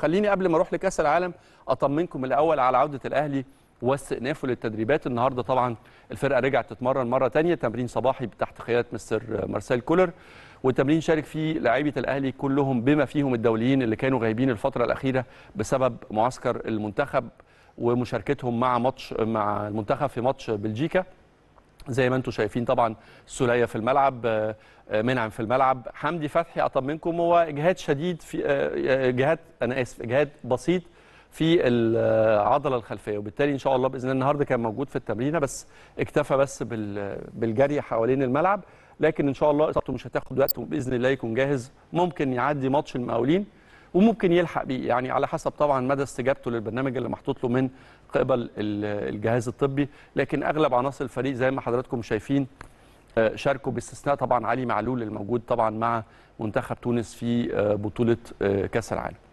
خليني قبل ما اروح لكاس العالم اطمنكم الاول على عوده الاهلي واستئنافه للتدريبات النهارده طبعا الفرقه رجعت تتمرن مره ثانيه تمرين صباحي تحت قياده مستر مارسيل كولر والتمرين شارك فيه لاعيبه الاهلي كلهم بما فيهم الدوليين اللي كانوا غايبين الفتره الاخيره بسبب معسكر المنتخب ومشاركتهم مع ماتش مع المنتخب في ماتش بلجيكا زي ما انتم شايفين طبعا سوليه في الملعب آه، آه، منعم في الملعب حمدي فتحي اطمنكم هو اجهاد شديد في آه، اجهاد انا اسف اجهاد بسيط في العضله الخلفيه وبالتالي ان شاء الله باذن الله النهارده كان موجود في التمرينه بس اكتفى بس بالجري حوالين الملعب لكن ان شاء الله اصابته مش هتاخد وقت وباذن الله يكون جاهز ممكن يعدي ماتش المقاولين وممكن يلحق بيه يعني على حسب طبعا مدى استجابته للبرنامج اللي محطوط له من قبل الجهاز الطبي لكن اغلب عناصر الفريق زي ما حضراتكم شايفين آه، شاركوا باستثناء طبعا علي معلول الموجود طبعا مع منتخب تونس في آه، بطوله آه، كاس العالم